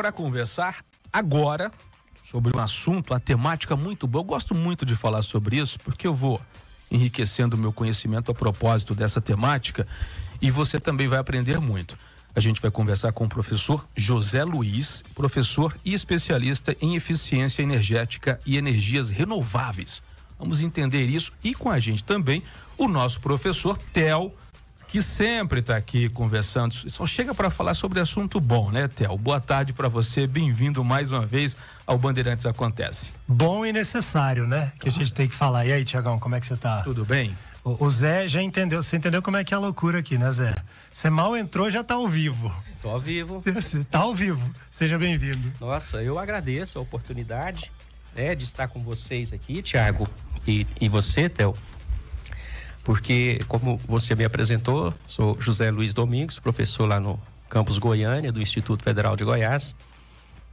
para conversar agora sobre um assunto, uma temática muito boa. Eu gosto muito de falar sobre isso porque eu vou enriquecendo o meu conhecimento a propósito dessa temática e você também vai aprender muito. A gente vai conversar com o professor José Luiz, professor e especialista em eficiência energética e energias renováveis. Vamos entender isso e com a gente também o nosso professor Tel que sempre está aqui conversando, só chega para falar sobre assunto bom, né, Tel? Boa tarde para você, bem-vindo mais uma vez ao Bandeirantes Acontece. Bom e necessário, né? Que a gente tem que falar. E aí, Tiagão, como é que você está? Tudo bem? O, o, Zé já entendeu, você entendeu como é que é a loucura aqui, né, Zé? Você mal entrou, já está ao vivo. Estou ao vivo. Está ao vivo. Seja bem-vindo. Nossa, eu agradeço a oportunidade né, de estar com vocês aqui, Tiago, e, e você, Theo porque, como você me apresentou, sou José Luiz Domingos, professor lá no campus Goiânia, do Instituto Federal de Goiás.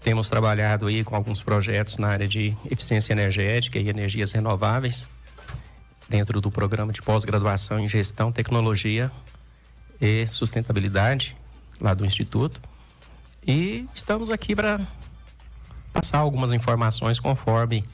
Temos trabalhado aí com alguns projetos na área de eficiência energética e energias renováveis, dentro do programa de pós-graduação em gestão, tecnologia e sustentabilidade, lá do Instituto. E estamos aqui para passar algumas informações conforme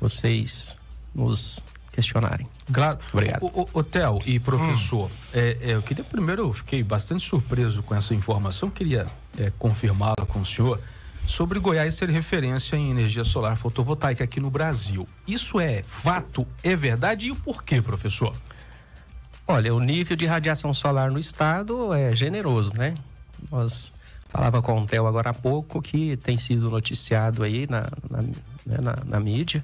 vocês nos questionarem. Claro. Obrigado. Hotel Theo e professor, hum. é, é, eu queria primeiro, eu fiquei bastante surpreso com essa informação, queria é, confirmá-la com o senhor, sobre Goiás ser referência em energia solar fotovoltaica aqui no Brasil. Isso é fato? É verdade? E o porquê, professor? Olha, o nível de radiação solar no estado é generoso, né? Nós falava com o Theo agora há pouco que tem sido noticiado aí na, na, né, na, na mídia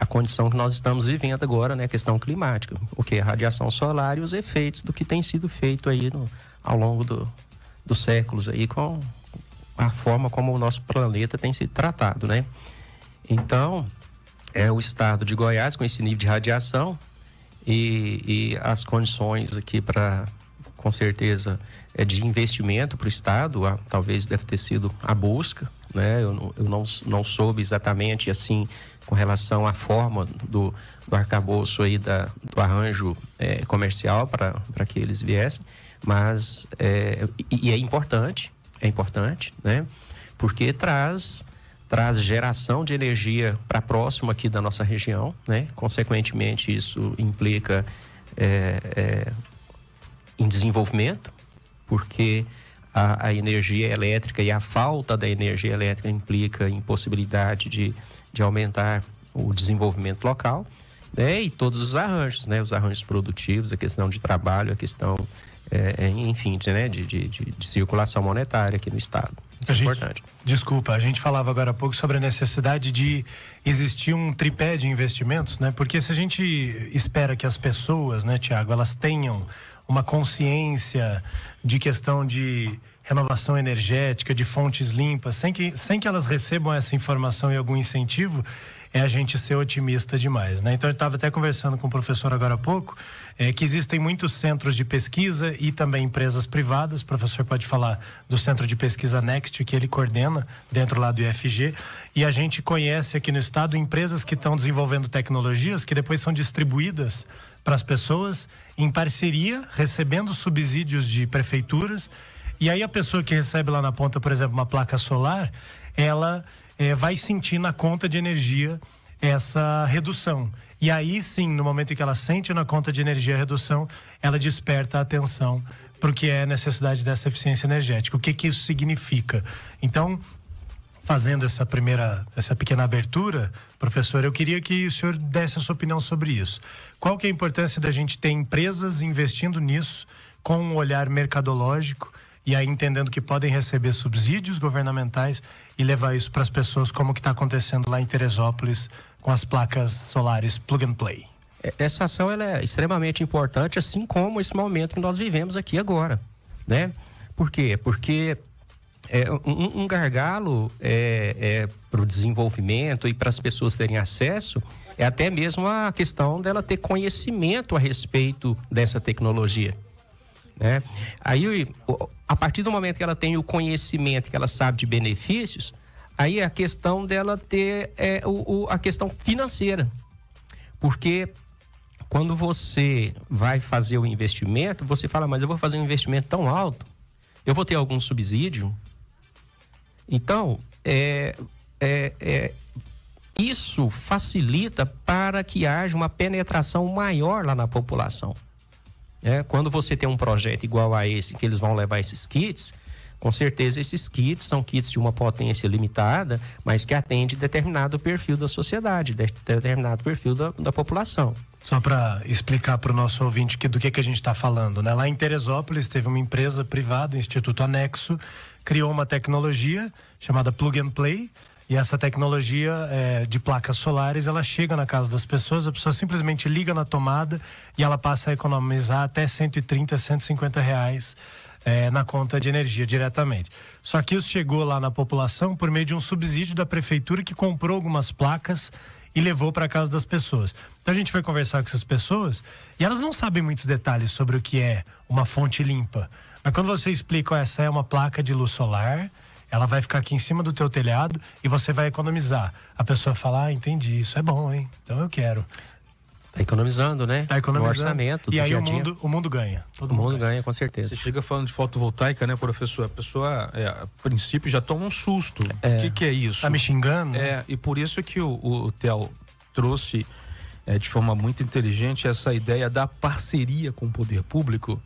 a condição que nós estamos vivendo agora, né, a questão climática, o que é radiação solar e os efeitos do que tem sido feito aí no, ao longo do, dos séculos aí com a forma como o nosso planeta tem sido tratado, né? Então, é o estado de Goiás com esse nível de radiação e, e as condições aqui para com certeza é de investimento para o estado, a, talvez deve ter sido a busca né? Eu, eu não, não soube exatamente assim com relação à forma do, do arcabouço aí da, do arranjo é, comercial para que eles viessem, mas é, e, e, é importante, é importante, né? Porque traz traz geração de energia para próximo aqui da nossa região, né? Consequentemente isso implica é, é em desenvolvimento, porque a, a, energia elétrica e a falta da energia elétrica implica impossibilidade de, de aumentar o desenvolvimento local né? e todos os arranjos, né? os arranjos produtivos, a questão de trabalho, a questão, é, é enfim, de, né? de, de, de, circulação monetária aqui no Estado. Isso é a é gente, importante. Desculpa, a gente falava agora há pouco sobre a necessidade de existir um tripé de investimentos, né? porque se a gente espera que as pessoas, né, Tiago, elas tenham uma consciência de questão de renovação energética, de fontes limpas, sem que, sem que elas recebam essa informação e algum incentivo, é a gente ser otimista demais, né? Então eu estava até conversando com o professor agora há pouco, é, que existem muitos centros de pesquisa e também empresas privadas. O professor pode falar do centro de pesquisa Next que ele coordena dentro lá do IFG e a gente conhece aqui no estado empresas que estão desenvolvendo tecnologias que depois são distribuídas para as pessoas em parceria, recebendo subsídios de prefeituras. E aí a pessoa que recebe lá na ponta, por exemplo, uma placa solar, ela é, vai sentir na conta de energia essa redução. E aí sim, no momento em que ela sente na conta de energia a redução, ela desperta a atenção para o que é a necessidade dessa eficiência energética. O que, que isso significa? Então, fazendo essa primeira, essa pequena abertura, professor, eu queria que o senhor desse a sua opinião sobre isso. Qual que é a importância da gente ter empresas investindo nisso com um olhar mercadológico? e aí entendendo que podem receber subsídios governamentais e levar isso para as pessoas, como que está acontecendo lá em Teresópolis com as placas solares plug and play. É, essa ação ela é extremamente importante, assim como esse momento que nós vivemos aqui agora, né? Por quê? Porque é, um, um gargalo é, é para o desenvolvimento e para as pessoas terem acesso é até mesmo a questão dela ter conhecimento a respeito dessa tecnologia. Né? Aí, a partir do momento que ela tem o conhecimento, que ela sabe de benefícios, aí é a questão dela ter é, o, o, a questão financeira. Porque quando você vai fazer o investimento, você fala, mas eu vou fazer um investimento tão alto, eu vou ter algum subsídio? Então, é, é, é isso facilita para que haja uma penetração maior lá na população. Né? quando você tem um projeto igual a esse, que eles vão levar esses kits, com certeza esses kits são kits de uma potência limitada, mas que atende determinado perfil da sociedade, determinado perfil da, da população. Só para explicar para o nosso ouvinte que, do que, que a gente está falando, né? Lá em Teresópolis teve uma empresa privada, Instituto Anexo, criou uma tecnologia chamada Plug and Play, e essa tecnologia é, de placas solares, ela chega na casa das pessoas, a pessoa simplesmente liga na tomada e ela passa a economizar até 130, 150 reais é, na conta de energia diretamente. Só que isso chegou lá na população por meio de um subsídio da prefeitura que comprou algumas placas e levou para casa das pessoas. Então a gente foi conversar com essas pessoas e elas não sabem muitos detalhes sobre o que é uma fonte limpa. Mas quando você explica, ó, essa é uma placa de luz solar, ela vai ficar aqui em cima do teu telhado e você vai economizar. A pessoa fala, ah, entendi, isso é bom, hein? Então eu quero. Tá economizando, né? Tá economizando. O orçamento, E aí dia -dia. O, mundo, o mundo ganha. Todo o mundo, mundo ganha. ganha. com certeza. Você chega falando de fotovoltaica, né, professor? A pessoa, é, a princípio, já toma um susto. O é. que, que, é isso? Tá me xingando? É, e por isso que o, o, o Theo trouxe é, de forma muito inteligente essa ideia da parceria com o poder público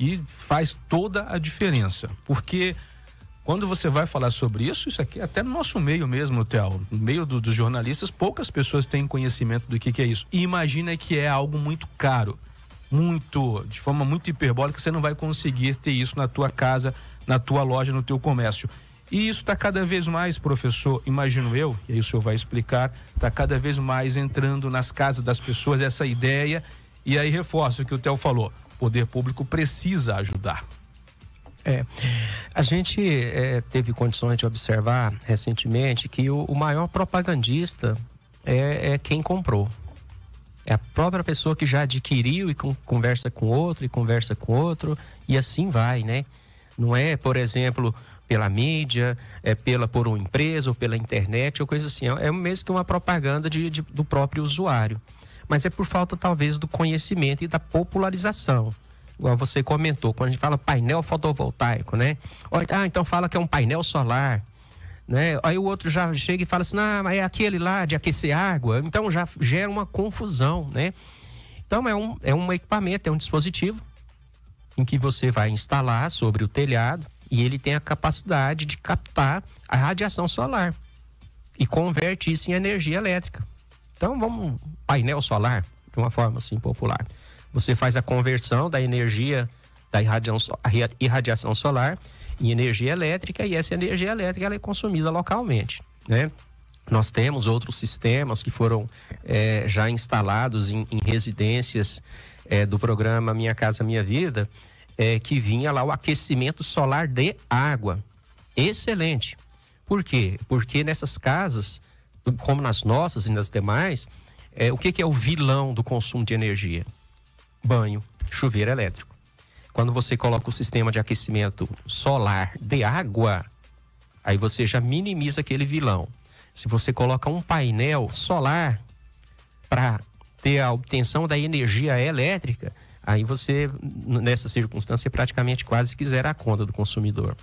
e faz toda a diferença. Porque quando você vai falar sobre isso, isso aqui é até no nosso meio mesmo, Theo, no meio do, dos jornalistas, poucas pessoas têm conhecimento do que, que é isso. E imagina que é algo muito caro, muito, de forma muito hiperbólica, você não vai conseguir ter isso na tua casa, na tua loja, no teu comércio. E isso está cada vez mais, professor, imagino eu, e aí o senhor vai explicar, está cada vez mais entrando nas casas das pessoas essa ideia. E aí reforço o que o Theo falou: o poder público precisa ajudar. É, a gente é, teve condições de observar recentemente que o, o maior propagandista é, é, quem comprou. É a própria pessoa que já adquiriu e com, conversa com outro, e conversa com outro, e assim vai, né? Não é, por exemplo, pela mídia, é pela por uma empresa ou pela internet ou coisa assim. É, é mesmo que uma propaganda de, de, do próprio usuário. Mas é por falta, talvez, do conhecimento e da popularização igual você comentou, quando a gente fala painel fotovoltaico, né? Ah, então fala que é um painel solar. Né? Aí o outro já chega e fala assim, ah, mas é aquele lá de aquecer água. Então já gera uma confusão, né? Então é um, é um equipamento, é um dispositivo em que você vai instalar sobre o telhado e ele tem a capacidade de captar a radiação solar e converte isso em energia elétrica. Então vamos painel solar, de uma forma assim popular você faz a conversão da energia da irradiação solar em energia elétrica e essa energia elétrica ela é consumida localmente, né? Nós temos outros sistemas que foram é, já instalados em, em residências é, do programa Minha Casa Minha Vida, é, que vinha lá o aquecimento solar de água. Excelente. Por quê? Porque nessas casas, como nas nossas e nas demais, o que, que é o vilão do consumo de energia? banho, chuveiro elétrico. Quando você coloca o sistema de aquecimento solar de água, aí você já minimiza aquele vilão. Se você coloca um painel solar para ter a obtenção da energia elétrica, aí você, nessa circunstância, praticamente quase quiser a conta do consumidor.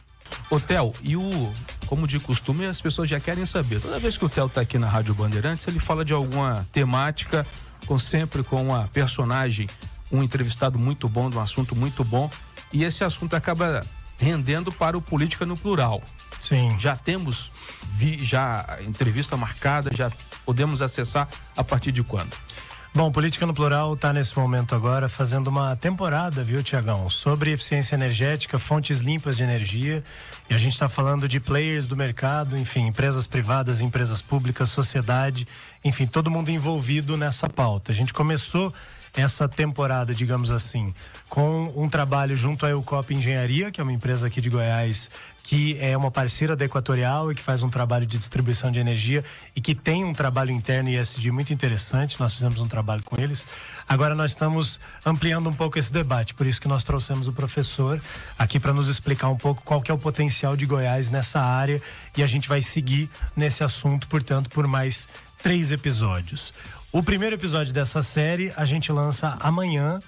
Hotel Theo, e o, como de costume, as pessoas já querem saber. Toda vez que o Theo está aqui na Rádio Bandeirantes, ele fala de alguma temática, com sempre com uma personagem um entrevistado muito bom, de um assunto muito bom, e esse assunto acaba rendendo para o política no plural. Sim. Já temos vi, já entrevista marcada, já podemos acessar a partir de quando? Bom, Política no Plural está nesse momento agora fazendo uma temporada, viu, Tiagão, sobre eficiência energética, fontes limpas de energia. E a gente está falando de players do mercado, enfim, empresas privadas, empresas públicas, sociedade, enfim, todo mundo envolvido nessa pauta. A gente começou essa temporada, digamos assim, com um trabalho junto à Eucop Engenharia, que é uma empresa aqui de Goiás que é uma parceira da Equatorial e que faz um trabalho de distribuição de energia e que tem um trabalho interno SD muito interessante. Nós fizemos um trabalho com eles. Agora nós estamos ampliando um pouco esse debate, por isso que nós trouxemos o professor aqui para nos explicar um pouco qual que é o potencial de Goiás nessa área e a gente vai seguir nesse assunto, portanto, por mais três episódios. O primeiro episódio dessa série a gente lança amanhã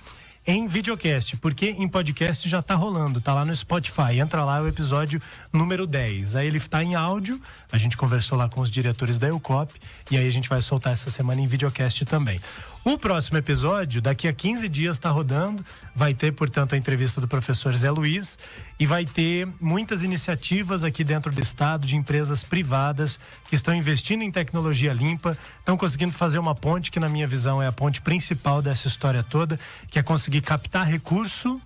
em videocast, porque em podcast já tá rolando, tá lá no Spotify. Entra lá é o episódio número 10. Aí ele tá em áudio, a gente conversou lá com os diretores da Eucop e aí a gente vai soltar essa semana em videocast também. O próximo episódio, daqui a 15 dias, está rodando. Vai ter, portanto, a entrevista do professor Zé Luiz e vai ter muitas iniciativas aqui dentro do estado de empresas privadas que estão investindo em tecnologia limpa, estão conseguindo fazer uma ponte que, na minha visão, é a ponte principal dessa história toda, que é conseguir de captar recurso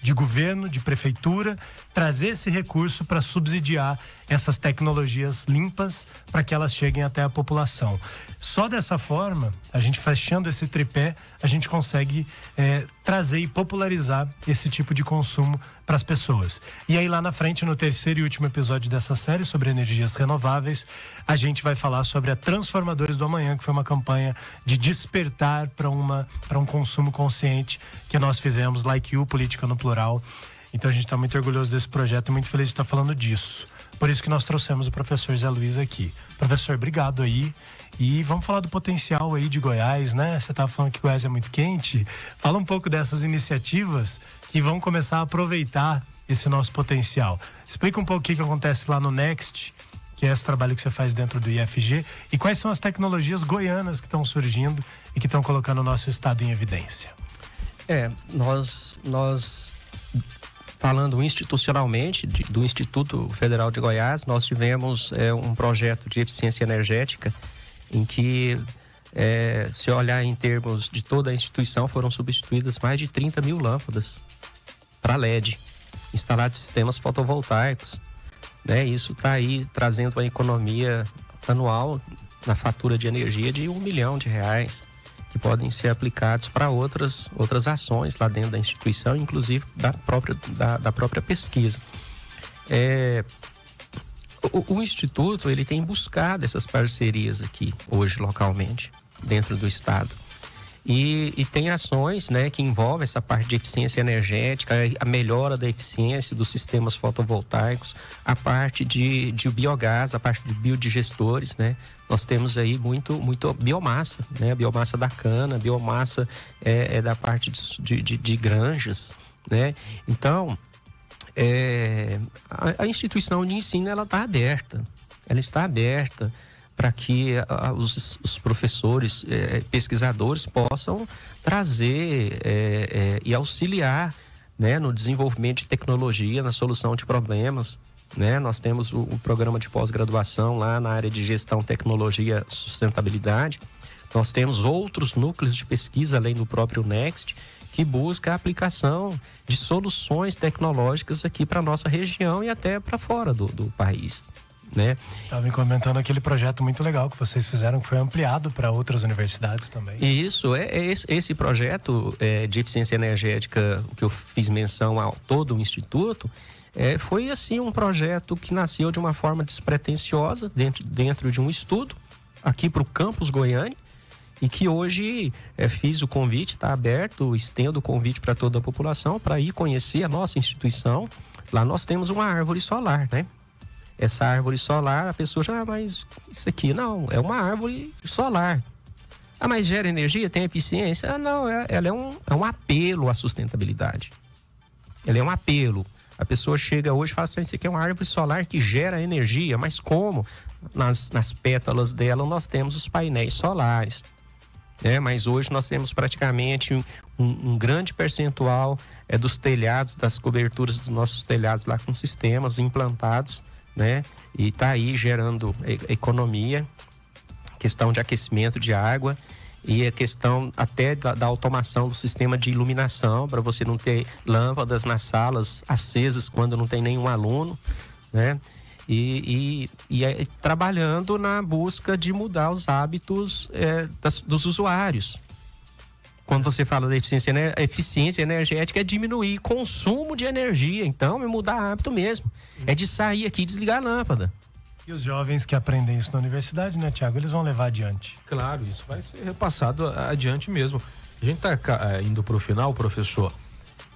de governo, de prefeitura, trazer esse recurso para subsidiar essas tecnologias limpas para que elas cheguem até a população. Só dessa forma, a gente fechando esse tripé, a gente consegue é, trazer e popularizar esse tipo de consumo para as pessoas. E aí lá na frente, no terceiro e último episódio dessa série sobre energias renováveis, a gente vai falar sobre a Transformadores do Amanhã, que foi uma campanha de despertar para uma para um consumo consciente que nós fizemos, like you, política no plural. Então a gente está muito orgulhoso desse projeto e muito feliz de estar tá falando disso. Por isso que nós trouxemos o professor Zé Luiz aqui. Professor, obrigado aí. E vamos falar do potencial aí de Goiás, né? Você estava falando que Goiás é muito quente. Fala um pouco dessas iniciativas que vão começar a aproveitar esse nosso potencial. Explica um pouco o que, que acontece lá no Next, que é esse trabalho que você faz dentro do IFG, e quais são as tecnologias goianas que estão surgindo e que estão colocando o nosso estado em evidência. É, nós, nós Falando institucionalmente de, do Instituto Federal de Goiás, nós tivemos é, um projeto de eficiência energética em que, é, se olhar em termos de toda a instituição, foram substituídas mais de 30 mil lâmpadas para LED, instalados sistemas fotovoltaicos. Né? Isso está aí trazendo uma economia anual na fatura de energia de um milhão de reais que podem ser aplicados para outras, outras ações lá dentro da instituição, inclusive da própria, da, da própria pesquisa. É, o, o, Instituto ele tem buscado essas parcerias aqui hoje localmente, dentro do Estado. E, e, tem ações né, que envolvem essa parte de eficiência energética, a melhora da eficiência dos sistemas fotovoltaicos, a parte de, de biogás, a parte de biodigestores, né? Nós temos aí muito, muito biomassa, né? A biomassa da cana, biomassa é, é, da parte de, de, de granjas, né? Então, é, a, a instituição de ensino, ela está aberta. Ela está aberta para que eh, os, os, professores, eh, pesquisadores possam trazer eh, e auxiliar né, no desenvolvimento de tecnologia, na solução de problemas. Né? Nós temos o, o programa de pós-graduação lá na área de gestão, tecnologia, sustentabilidade. Nós temos outros núcleos de pesquisa além do próprio Next que busca a aplicação de soluções tecnológicas aqui para nossa região e até para fora do, do país né? Estava comentando aquele projeto muito legal que vocês fizeram, que foi ampliado para outras universidades também. E isso, é, é esse, esse, projeto é, de eficiência energética que eu fiz menção a todo o Instituto, é, foi assim um projeto que nasceu de uma forma despretensiosa, dentro, dentro de um estudo, aqui para o campus Goiânia, e que hoje é, fiz o convite, está aberto, estendo o convite para toda a população para ir conhecer a nossa instituição. Lá nós temos uma árvore solar, né? essa árvore solar, a pessoa já, ah, mas isso aqui não, é uma árvore solar. Ah, mas gera energia, tem eficiência? Ah, não, é, ela é um, é um apelo à sustentabilidade. Ela é um apelo. A pessoa chega hoje e fala assim: ah, isso aqui é uma árvore solar que gera energia, mas como? Nas, nas pétalas dela nós temos os painéis solares. Né? Mas hoje nós temos praticamente um, um grande percentual é, dos telhados, das coberturas dos nossos telhados lá com sistemas implantados né? E está aí gerando economia, questão de aquecimento de água e a questão até da, da automação do sistema de iluminação para você não ter lâmpadas nas salas acesas quando não tem nenhum aluno, né? E, e, e trabalhando na busca de mudar os hábitos é, das, dos usuários, quando você fala da eficiência, eficiência energética, é diminuir consumo de energia. Então, é mudar hábito mesmo. É de sair aqui e desligar a lâmpada. E os jovens que aprendem isso na universidade, né, Tiago? Eles vão levar adiante. Claro, isso vai ser repassado adiante mesmo. A gente está eh, indo para o final, professor.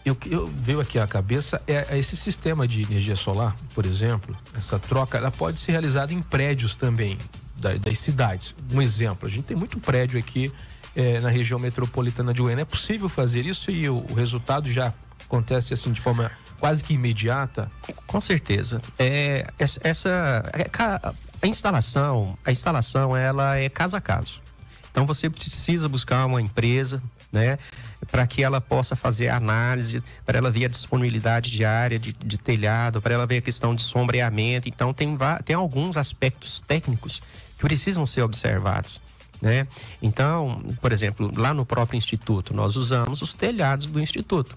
Eu, eu veio aqui à cabeça é, é esse sistema de energia solar, por exemplo, essa troca, ela pode ser realizada em prédios também das cidades. Um exemplo, a gente tem muito prédio aqui é, na região metropolitana de Goiânia. É possível fazer isso e o, o resultado já acontece assim de forma quase que imediata? Com certeza. É, essa é, a instalação, a instalação ela é caso a caso. Então você precisa buscar uma empresa, né, para que ela possa fazer a análise, para ela ver a disponibilidade de área de, de telhado, para ela ver a questão de sombreamento. Então tem tem alguns aspectos técnicos que precisam ser observados. Né? Então, por exemplo, lá no próprio instituto, nós usamos os telhados do instituto.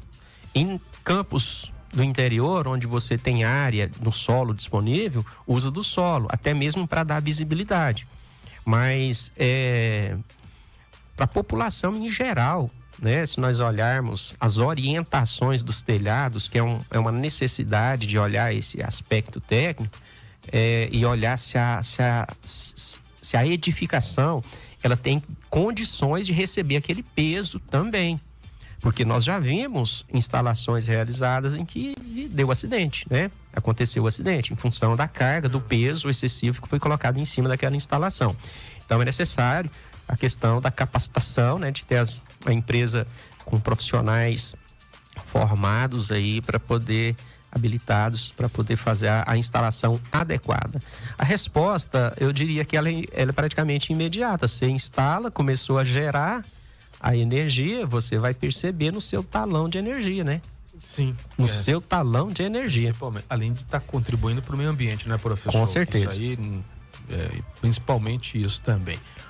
Em campos do interior, onde você tem área no solo disponível, usa do solo, até mesmo para dar visibilidade. Mas é, para a população em geral, né, se nós olharmos as orientações dos telhados, que é, um, é uma necessidade de olhar esse aspecto técnico, é, e olhar se a, se, a, se a edificação ela tem condições de receber aquele peso também. Porque nós já vimos instalações realizadas em que deu acidente, né? Aconteceu o acidente em função da carga, do peso excessivo que foi colocado em cima daquela instalação. Então é necessário a questão da capacitação, né, de ter as, a empresa com profissionais formados aí para poder habilitados para poder fazer a, a, instalação adequada. A resposta, eu diria que ela, é, ela é praticamente imediata. Você instala, começou a gerar a energia, você vai perceber no seu talão de energia, né? Sim. No é. seu talão de energia. Além de estar tá contribuindo para o meio ambiente, né, professor? Com certeza. Isso aí, hum, é, principalmente isso também.